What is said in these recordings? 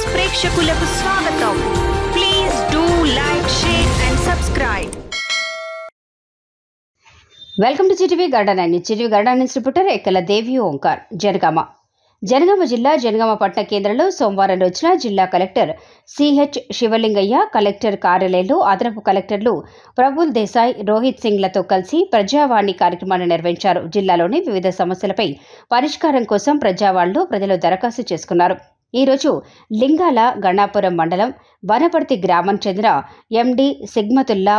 news ప్రేక్షకులకు స్వాగతం please do like share and subscribe welcome to CTV garden and CTV garden నుంచి reporter Ekkala Devi Omkar Jangaon Jangaon జిల్లా జనగామ పట్టణ కేంద్రంలో సోమవారం రోజున జిల్లా కలెక్టర్ సిహెచ్ శివలింగయ్య కలెక్టర్ కార్యాలయంలో అదనపు కలెక్టర్లు ప్రభుల్ దేశాయ్ రోహిత్ సింగ్లతో కలిసి ప్రజావాణి కార్యక్రమాన్ని నిర్వహించారు జిల్లాలోని వివిధ సమస్యలపై పరిష్కారం కోసం ప్రజావాణిలో ప్రజలు దరఖాస్తు చేసుకున్నారు ఈరోజు లింగాల గణాపురం మండలం వనపర్తి గ్రామం చెందిన MD Sigmatulla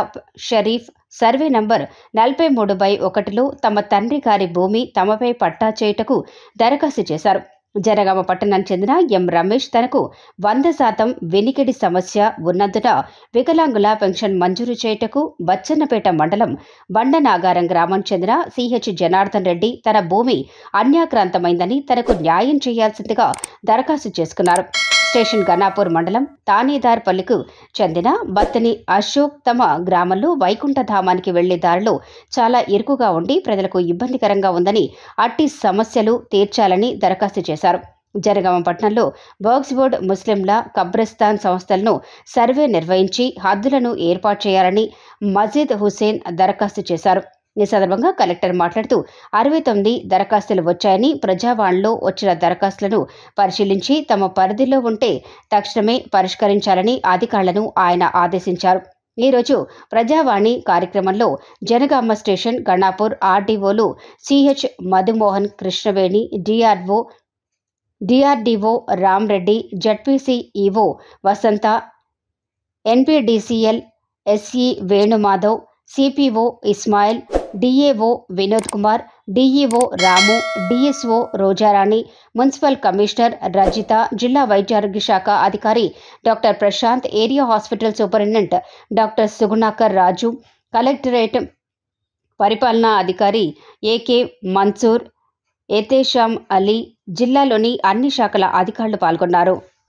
Sharif survey number నలభై మూడు బై ఒకటిలో తమ తండ్రి గారి భూమి తమపై పట్టా చేయుటకు దరఖాస్తు చేశారు జనగామ పట్టణానికి చెందిన ఎం రమేష్ తనకు వంద శాతం వెనికిడి సమస్య ఉన్నందున వికలాంగుల పెన్షన్ మంజూరు చేయుటకు బచ్చన్నపేట మండలం బండనాగారం గ్రామం చెందిన సిహెచ్ జనార్దన్ రెడ్డి తన భూమి అన్యాక్రాంతమైందని తనకు న్యాయం చేయాల్సిందిగా దరఖాస్తు చేసుకున్నారు స్టేషన్ గనాపూర్ మండలం తానేదార్పల్లికు చెందిన బత్తని అశోక్ తమ గ్రామంలో వైకుంఠధామానికి వెళ్లే దారిలో చాలా ఇరుకుగా ఉండి ప్రజలకు ఇబ్బందికరంగా ఉందని అట్టి సమస్యలు తీర్చాలని దరఖాస్తు చేశారు జనగామ పట్టణంలో బాక్స్ బోర్డ్ ముస్లింల కబ్రస్తాన్ సంస్థలను సర్వే నిర్వహించి హద్దులను ఏర్పాటు చేయాలని మజీద్ హుసేన్ దరఖాస్తు చేశారు ఈ సందర్భంగా కలెక్టర్ మాట్లాడుతూ అరవై తొమ్మిది దరఖాస్తులు వచ్చాయని ప్రజావాణిలో వచ్చిన దరఖాస్తులను పరిశీలించి తమ పరిధిలో ఉంటే తక్షణమే పరిష్కరించాలని అధికారులను ఆయన ఆదేశించారు ఈరోజు ప్రజావాణి కార్యక్రమంలో జనగామ స్టేషన్ గణాపూర్ ఆర్డీఓలు CH Madhumohan Krishnaveni DRO DRDO Ramreddy ZP CEO Vasantha NPDCL SE Venumadhav CPO Ismail DAO Vinod Kumar DEO Ramu DSO Rojarani municipal commissioner Rajitha జిల్లా వైద్యారోగ్య శాఖ అధికారి doctor Prashanth area hospital superintendent doctor Sugunakar Raju collectorate పరిపాలనా అధికారి ఏకే మన్సూర్ ఎతేషాం అలీ జిల్లాలోని అన్ని శాఖల అధికారులు పాల్గొన్నారు